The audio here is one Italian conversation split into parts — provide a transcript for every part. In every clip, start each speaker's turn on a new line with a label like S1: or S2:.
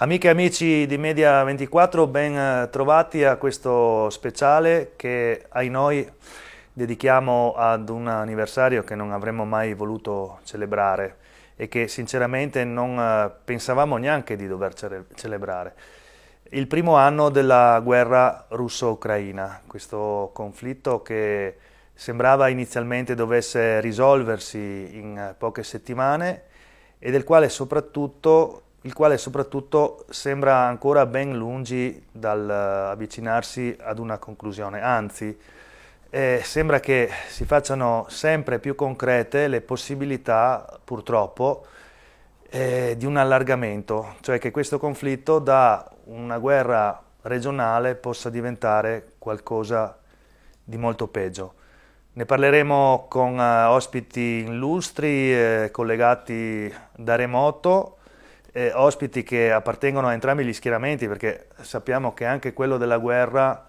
S1: Amiche e amici di Media24, ben eh, trovati a questo speciale che ai noi dedichiamo ad un anniversario che non avremmo mai voluto celebrare e che sinceramente non eh, pensavamo neanche di dover celebrare. Il primo anno della guerra russo-ucraina, questo conflitto che sembrava inizialmente dovesse risolversi in poche settimane e del quale soprattutto il quale soprattutto sembra ancora ben lungi dall'avvicinarsi eh, ad una conclusione, anzi eh, sembra che si facciano sempre più concrete le possibilità, purtroppo, eh, di un allargamento, cioè che questo conflitto da una guerra regionale possa diventare qualcosa di molto peggio. Ne parleremo con eh, ospiti illustri eh, collegati da remoto eh, ospiti che appartengono a entrambi gli schieramenti, perché sappiamo che anche quello della guerra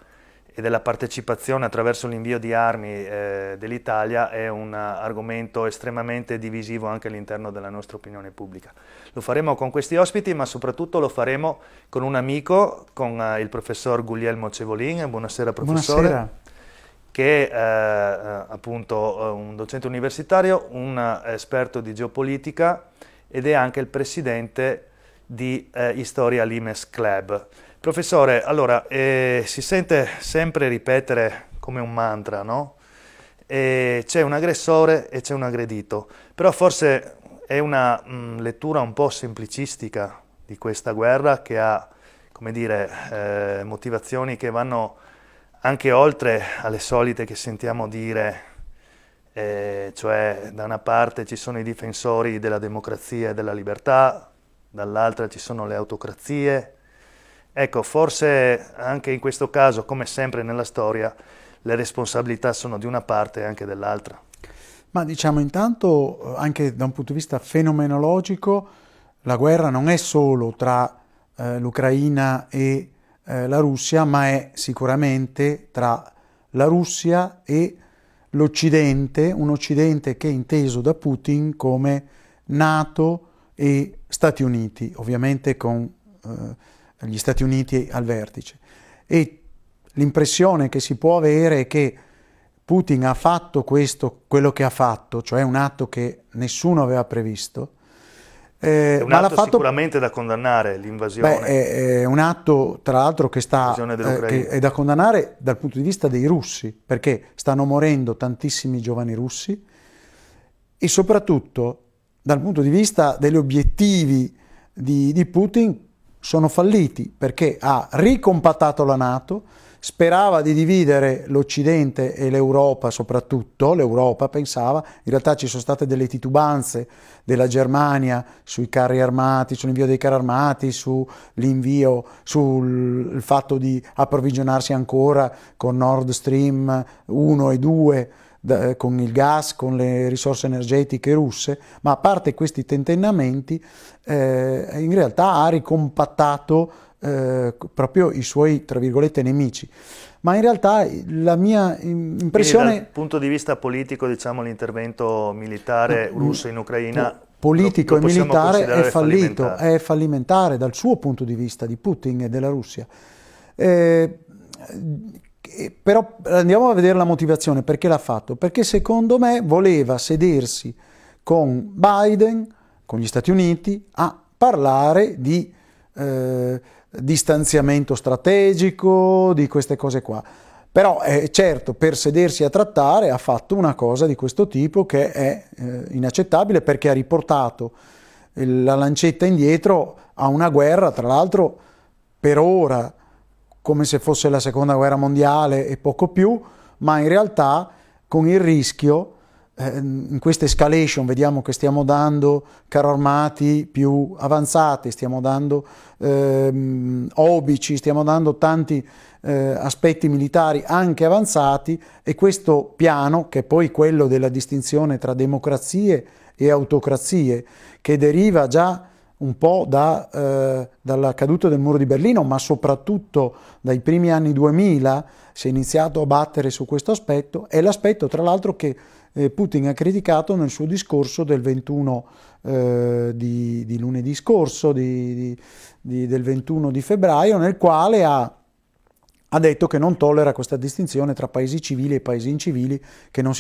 S1: e della partecipazione attraverso l'invio di armi eh, dell'Italia è un argomento estremamente divisivo anche all'interno della nostra opinione pubblica. Lo faremo con questi ospiti, ma soprattutto lo faremo con un amico, con eh, il professor Guglielmo Cevolin. Buonasera professore. Buonasera che è eh, eh, appunto eh, un docente universitario, un esperto di geopolitica ed è anche il presidente di eh, Historia Limes Club. Professore, allora, eh, si sente sempre ripetere come un mantra, no? Eh, c'è un aggressore e c'è un aggredito, però forse è una mh, mm, lettura un po' semplicistica di questa guerra che ha, come dire, eh, motivazioni che vanno anche oltre alle solite che sentiamo dire eh, cioè da una parte ci sono i difensori della democrazia e della libertà, dall'altra ci sono le autocrazie. Ecco, forse anche in questo caso, come sempre nella storia, le responsabilità sono di una parte e anche dell'altra.
S2: Ma diciamo intanto, eh, anche da un punto di vista fenomenologico, la guerra non è solo tra eh, l'Ucraina e eh, la Russia, ma è sicuramente tra la Russia e l'Occidente, un Occidente che è inteso da Putin come Nato e Stati Uniti, ovviamente con eh, gli Stati Uniti al vertice. E l'impressione che si può avere è che Putin ha fatto questo, quello che ha fatto, cioè un atto che nessuno aveva previsto, eh, un atto fatto...
S1: sicuramente da condannare l'invasione. Beh,
S2: è, è, un atto, tra l'altro, che, sta, eh, che è da condannare dal punto di vista dei russi, perché stanno morendo tantissimi giovani russi e soprattutto dal punto di vista degli obiettivi di, di Putin sono falliti perché ha ricompattato la Nato, sperava di dividere l'Occidente e l'Europa soprattutto, l'Europa pensava, in realtà ci sono state delle titubanze della Germania sui carri armati, sull'invio dei carri armati, sull'invio, sul fatto di approvvigionarsi ancora con Nord Stream 1 e 2 con il gas, con le risorse energetiche russe, ma a parte questi tentennamenti, eh, in realtà ha ricompattato eh, proprio i suoi, tra virgolette, nemici. Ma in realtà la mia impressione... Quindi dal
S1: punto di vista politico, diciamo, l'intervento militare mm, russo in Ucraina politico lo, lo e militare è fallito, fallimentare.
S2: è fallimentare dal suo punto di vista di Putin e della Russia. Eh, però andiamo a vedere la motivazione, perché l'ha fatto? Perché secondo me voleva sedersi con Biden, con gli Stati Uniti, a parlare di eh, distanziamento strategico, di queste cose qua. Però eh, certo, per sedersi a trattare ha fatto una cosa di questo tipo che è eh, inaccettabile perché ha riportato la lancetta indietro a una guerra, tra l'altro per ora come se fosse la seconda guerra mondiale e poco più, ma in realtà con il rischio eh, in questa escalation vediamo che stiamo dando carro armati più avanzati, stiamo dando ehm, obici, stiamo dando tanti eh, aspetti militari anche avanzati e questo piano, che è poi quello della distinzione tra democrazie e autocrazie, che deriva già un po' da, eh, dalla caduta del muro di Berlino, ma soprattutto dai primi anni 2000 si è iniziato a battere su questo aspetto, è l'aspetto tra l'altro che eh, Putin ha criticato nel suo discorso del 21 eh, di, di, lunedì scorso, di, di, del 21 di febbraio, nel quale ha ha detto che non tollera questa distinzione tra paesi civili e paesi incivili che non si